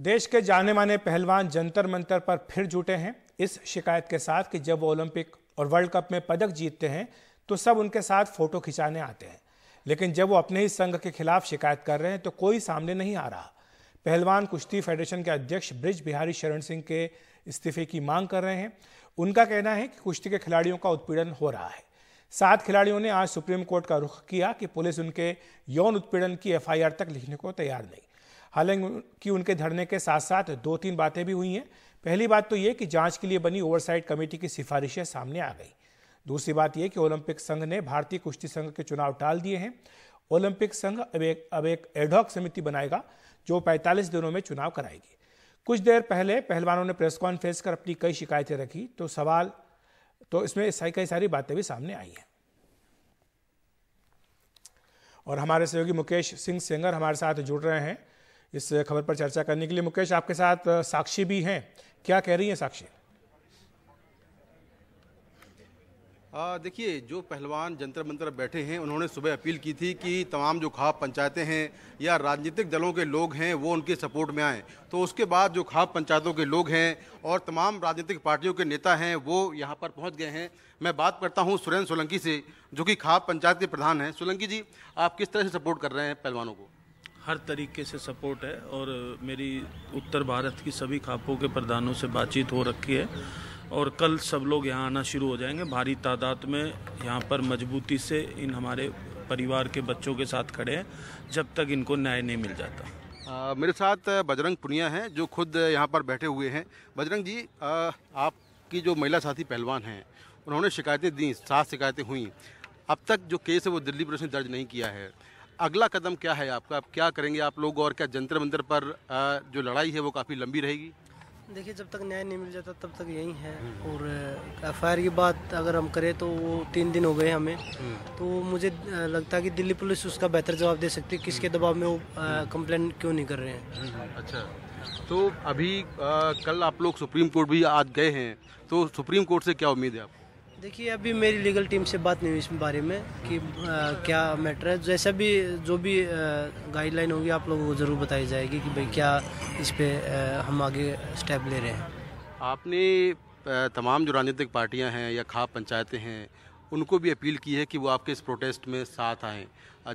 देश के जाने माने पहलवान जंतर मंतर पर फिर जुटे हैं इस शिकायत के साथ कि जब वो ओलंपिक और वर्ल्ड कप में पदक जीतते हैं तो सब उनके साथ फोटो खिंचाने आते हैं लेकिन जब वो अपने ही संघ के खिलाफ शिकायत कर रहे हैं तो कोई सामने नहीं आ रहा पहलवान कुश्ती फेडरेशन के अध्यक्ष ब्रिज बिहारी शरण सिंह के इस्तीफे की मांग कर रहे हैं उनका कहना है कि कुश्ती के खिलाड़ियों का उत्पीड़न हो रहा है सात खिलाड़ियों ने आज सुप्रीम कोर्ट का रुख किया कि पुलिस उनके यौन उत्पीड़न की एफआईआर तक लिखने को तैयार नहीं हालांकि उनके धरने के साथ साथ दो तीन बातें भी हुई हैं पहली बात तो ये कि जांच के लिए बनी ओवरसाइट कमेटी की सिफारिशें सामने आ गई दूसरी बात यह कि ओलंपिक संघ ने भारतीय कुश्ती संघ के चुनाव टाल दिए हैं ओलंपिक संघ अब एक अब एक एडॉक समिति बनाएगा जो 45 दिनों में चुनाव कराएगी कुछ देर पहले पहलवानों ने प्रेस कॉन्फ्रेंस कर अपनी कई शिकायतें रखी तो सवाल तो इसमें कई सारी बातें भी सामने आई हैं और हमारे सहयोगी मुकेश सिंह सेंगर हमारे साथ जुड़ रहे हैं इस खबर पर चर्चा करने के लिए मुकेश आपके साथ साक्षी भी हैं क्या कह रही हैं साक्षी देखिए जो पहलवान जंतर मंतर बैठे हैं उन्होंने सुबह अपील की थी कि तमाम जो खाप पंचायतें हैं या राजनीतिक दलों के लोग हैं वो उनके सपोर्ट में आएँ तो उसके बाद जो खाप पंचायतों के लोग हैं और तमाम राजनीतिक पार्टियों के नेता हैं वो यहाँ पर पहुँच गए हैं मैं बात करता हूँ सुरेंद्र सोलंकी से जो कि खाप पंचायत के प्रधान हैं सोलंकी जी आप किस तरह से सपोर्ट कर रहे हैं पहलवानों को हर तरीके से सपोर्ट है और मेरी उत्तर भारत की सभी खापों के प्रधानों से बातचीत हो रखी है और कल सब लोग यहाँ आना शुरू हो जाएंगे भारी तादाद में यहाँ पर मजबूती से इन हमारे परिवार के बच्चों के साथ खड़े हैं जब तक इनको न्याय नहीं मिल जाता आ, मेरे साथ बजरंग पुनिया हैं जो खुद यहाँ पर बैठे हुए हैं बजरंग जी आ, आपकी जो महिला साथी पहलवान हैं उन्होंने शिकायतें दी सात शिकायतें हुई अब तक जो केस है वो दिल्ली पुलिस ने दर्ज नहीं किया है अगला कदम क्या है आपका आप क्या करेंगे आप लोग और क्या जंतर मंतर पर जो लड़ाई है वो काफ़ी लंबी रहेगी देखिए जब तक न्याय नहीं मिल जाता तब तक यही है और एफ की बात अगर हम करें तो वो तीन दिन हो गए हमें हम्म। तो मुझे लगता है कि दिल्ली पुलिस उसका बेहतर जवाब दे सकती है किसके हम्म। दबाव में वो कंप्लेंट क्यों नहीं कर रहे हैं हम्म, अच्छा तो अभी आ, कल आप लोग सुप्रीम कोर्ट भी आज गए हैं तो सुप्रीम कोर्ट से क्या उम्मीद है आपको देखिए अभी मेरी लीगल टीम से बात नहीं हुई इस बारे में कि आ, क्या मैटर है जैसा भी जो भी गाइडलाइन होगी आप लोगों को ज़रूर बताई जाएगी कि भाई क्या इस पर हम आगे स्टेप ले रहे हैं आपने तमाम जो राजनीतिक पार्टियां हैं या खाप पंचायतें हैं उनको भी अपील की है कि वो आपके इस प्रोटेस्ट में साथ आएँ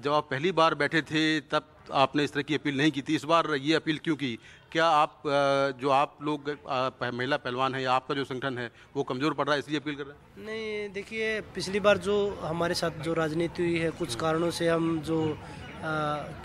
जब आप पहली बार बैठे थे तब आपने इस तरह की अपील नहीं की थी इस बार ये अपील क्यों की क्या आप जो आप लोग महिला पहलवान हैं या आपका जो संगठन है वो कमज़ोर पड़ रहा है इसलिए अपील कर रहे हैं नहीं देखिए पिछली बार जो हमारे साथ जो राजनीति हुई है कुछ कारणों से हम जो आ,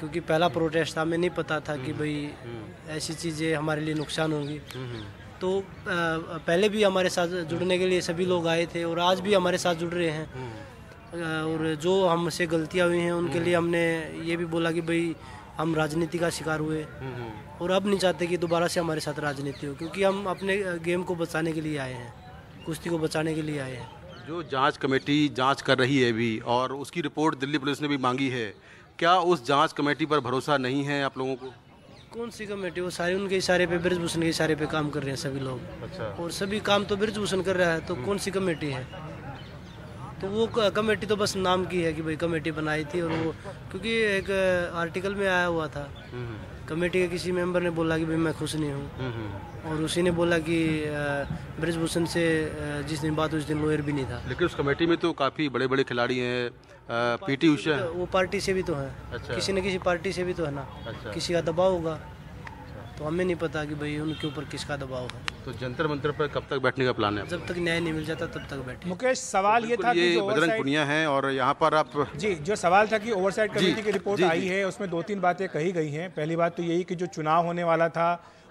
क्योंकि पहला प्रोटेस्ट था हमें नहीं पता था कि हम्म, भाई हम्म। ऐसी चीज़ें हमारे लिए नुकसान होगी हम्म, तो पहले भी हमारे साथ जुड़ने के लिए सभी लोग आए थे और आज भी हमारे साथ जुड़ रहे हैं हम्म। और जो हमसे गलतियाँ हुई हैं उनके हम्म। लिए हमने ये भी बोला कि भाई हम राजनीति का शिकार हुए हम्म, और अब नहीं चाहते कि दोबारा से हमारे साथ राजनीति हो क्योंकि हम अपने गेम को बचाने के लिए आए हैं कुश्ती को बचाने के लिए आए हैं जो जांच कमेटी जांच कर रही है अभी और उसकी रिपोर्ट दिल्ली पुलिस ने भी मांगी है क्या उस जांच कमेटी पर भरोसा नहीं है आप लोगों को कौन सी कमेटी वो सारे उनके इशारे पे ब्रजभूषण के इशारे पे काम कर रहे हैं सभी लोग अच्छा और सभी काम तो ब्रजभूषण कर रहा है तो हम्म। कौन सी कमेटी है तो वो कमेटी तो बस नाम की है कि भाई कमेटी बनाई थी और वो क्योंकि एक आर्टिकल में आया हुआ था हम्म। कमेटी के किसी मेंबर ने बोला कि भाई मैं खुश नहीं हूँ हम्म, हम्म। और उसी ने बोला कि ब्रजभूषण से जिस दिन बात उस दिन लोयर भी नहीं था लेकिन उस कमेटी में तो काफ़ी बड़े बड़े खिलाड़ी हैं पीटी उषा है वो पार्टी से भी तो है अच्छा। किसी न किसी पार्टी से भी तो है ना अच्छा। किसी का दबाव होगा तो हमें नहीं पता कि भाई उनके ऊपर किसका दबाव है तो जंतर मंत्र पर कब तक बैठने का प्लान है जब तक न्याय नहीं मिल जाता तब तक बैठे मुकेश सवाल तो ये था ये कि बजरंग पुनिया है और यहाँ पर आप जी जो सवाल था कि ओवरसाइड कमेटी की रिपोर्ट आई है उसमें दो तीन बातें कही गई हैं पहली बात तो यही कि जो चुनाव होने वाला था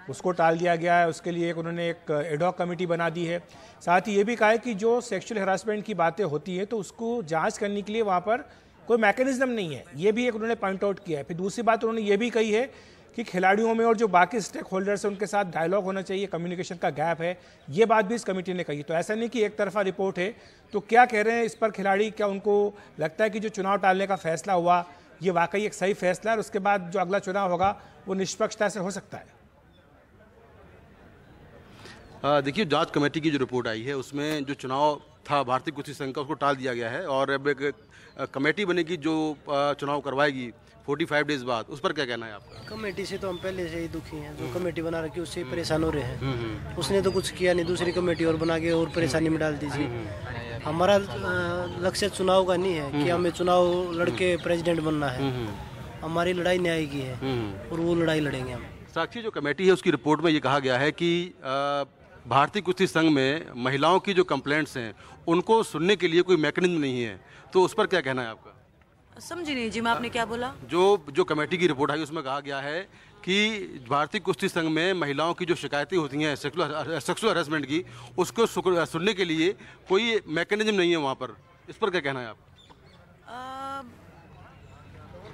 उसको टाल दिया गया है उसके लिए एक उन्होंने एक एडॉक कमेटी बना दी है साथ ही ये भी कहा है कि जो सेक्सुअल हरासमेंट की बातें होती है तो उसको जांच करने के लिए वहाँ पर कोई मैकेनिज्म नहीं है ये भी एक उन्होंने पॉइंट आउट किया है फिर दूसरी बात उन्होंने ये भी कही है कि खिलाड़ियों में और जो बाकी स्टेक होल्डर्स हैं उनके साथ डायलॉग होना चाहिए कम्युनिकेशन का गैप है ये बात भी इस कमेटी ने कही तो ऐसा नहीं कि एक तरफा रिपोर्ट है तो क्या कह रहे हैं इस पर खिलाड़ी क्या उनको लगता है कि जो चुनाव टालने का फैसला हुआ ये वाकई एक सही फैसला है और उसके बाद जो अगला चुनाव होगा वो निष्पक्षता से हो सकता है देखिए जांच कमेटी की जो रिपोर्ट आई है उसमें जो चुनाव था भारतीय कुश्ती संघ का उसको टाल दिया गया है और अब एक कमेटी बनेगी जो चुनाव करवाएगी 45 डेज बाद उस पर क्या कहना है आपका कमेटी से तो हम पहले से ही दुखी हैं जो हम्म। कमेटी बना रखी है उससे हम्म। परेशान हो रहे हैं हम्म, उसने तो कुछ किया नहीं दूसरी कमेटी और बना के और परेशानी में डाल दीजिए हमारा लक्ष्य चुनाव का नहीं है कि हमें चुनाव लड़के प्रेसिडेंट बनना है हमारी लड़ाई न्याय की है और वो लड़ाई लड़ेंगे हम साक्षी जो कमेटी है उसकी रिपोर्ट में ये कहा गया है कि भारतीय कुश्ती संघ में महिलाओं की जो कंप्लेंट्स हैं उनको सुनने के लिए कोई मैकेनिज्म नहीं है तो उस पर क्या कहना है आपका समझी नहीं जी मैं आपने क्या बोला जो जो कमेटी की रिपोर्ट आई उसमें कहा गया है कि भारतीय कुश्ती संघ में महिलाओं की जो शिकायतें होती हैं सेक्सुअल हरासमेंट की उसको सुनने के लिए कोई मैकेनिज्म नहीं है वहाँ पर इस पर क्या कहना है आप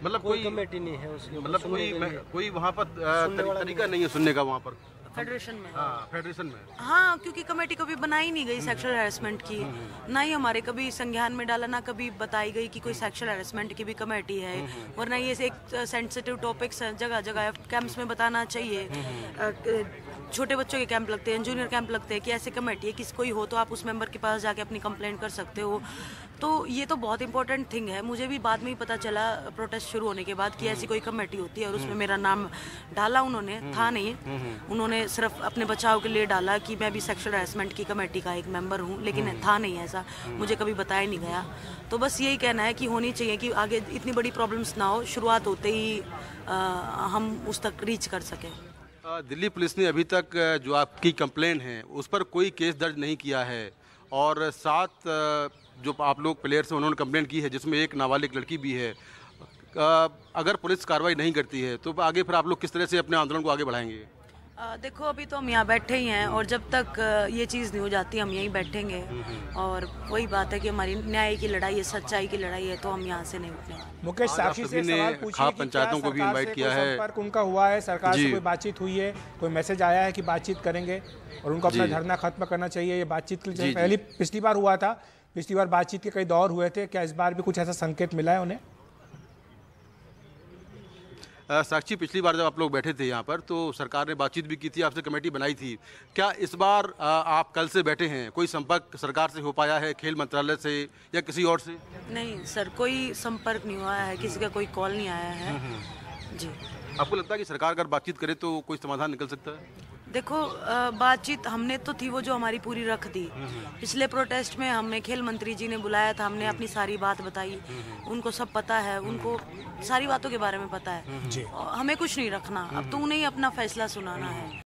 मतलब कोई कमेटी नहीं है उसकी मतलब कोई कोई मतलब वहाँ पर तरीका नहीं है सुनने का वहाँ पर फेडरेशन में हाँ फेडरेशन में हाँ क्योंकि कमेटी कभी बनाई नहीं गई सेक्सुअल हेरासमेंट की हम्म, हम्म, हम्म। ना ही हमारे कभी संज्ञान में डाला ना कभी बताई गई कि कोई सेक्सुअल हेरासमेंट की भी कमेटी है वरना ये एक सेंसिटिव टॉपिक जगह जगह कैंप्स में बताना चाहिए छोटे बच्चों के कैंप लगते हैं जूनियर कैंप लगते हैं कि ऐसे कमेटी है किस कोई हो तो आप उस मेंबर के पास जाके अपनी कंप्लेंट कर सकते हो तो ये तो बहुत इंपॉर्टेंट थिंग है मुझे भी बाद में ही पता चला प्रोटेस्ट शुरू होने के बाद कि ऐसी हम्म। कोई कमेटी होती है और उसमें हम्म। मेरा नाम डाला उन्होंने हम्म। था नहीं उन्होंने सिर्फ अपने बचाव के लिए डाला कि मैं भी सेक्शुअल हरेसमेंट की कमेटी का एक मेंबर हूँ लेकिन था नहीं ऐसा मुझे कभी बताया नहीं गया तो बस यही कहना है कि होनी चाहिए कि आगे इतनी बड़ी प्रॉब्लम्स ना हो शुरुआत होते ही हम उस तक रीच कर सकें दिल्ली पुलिस ने अभी तक जो आपकी कंप्लेन है उस पर कोई केस दर्ज नहीं किया है और सात जो आप लोग प्लेयर्स हैं उन्होंने कंप्लेन की है जिसमें एक नाबालिग लड़की भी है अगर पुलिस कार्रवाई नहीं करती है तो आगे फिर आप लोग किस तरह से अपने आंदोलन को आगे बढ़ाएंगे आ, देखो अभी तो हम यहाँ बैठे ही हैं और जब तक ये चीज़ नहीं हो जाती हम यहीं बैठेंगे और वही बात है कि हमारी न्याय की लड़ाई है सच्चाई की लड़ाई है तो हम यहाँ से नहीं उठने मुकेश साक्षी से सवाल पूछिए हाँ, पंचायतों को भी इनवाइट किया है उनका हुआ है सरकार से कोई बातचीत हुई है कोई मैसेज आया है कि बातचीत करेंगे और उनको अपना धरना खत्म करना चाहिए ये बातचीत पहली पिछली बार हुआ था पिछली बार बातचीत के कई दौर हुए थे क्या इस बार भी कुछ ऐसा संकेत मिला है उन्हें साक्षी पिछली बार जब आप लोग बैठे थे यहाँ पर तो सरकार ने बातचीत भी की थी आपसे कमेटी बनाई थी क्या इस बार आप कल से बैठे हैं कोई संपर्क सरकार से हो पाया है खेल मंत्रालय से या किसी और से नहीं सर कोई संपर्क नहीं हुआ है किसी का कोई कॉल नहीं आया है हम्म, हम्म। जी आपको लगता है कि सरकार अगर बातचीत करे तो कोई समाधान निकल सकता है देखो बातचीत हमने तो थी वो जो हमारी पूरी रख दी हम्म, हम्म। पिछले प्रोटेस्ट में हमने खेल मंत्री जी ने बुलाया था हमने हम्म। अपनी सारी बात बताई उनको सब पता है उनको सारी बातों के बारे में पता है हमें कुछ नहीं रखना अब तो उन्हें अपना फैसला सुनाना है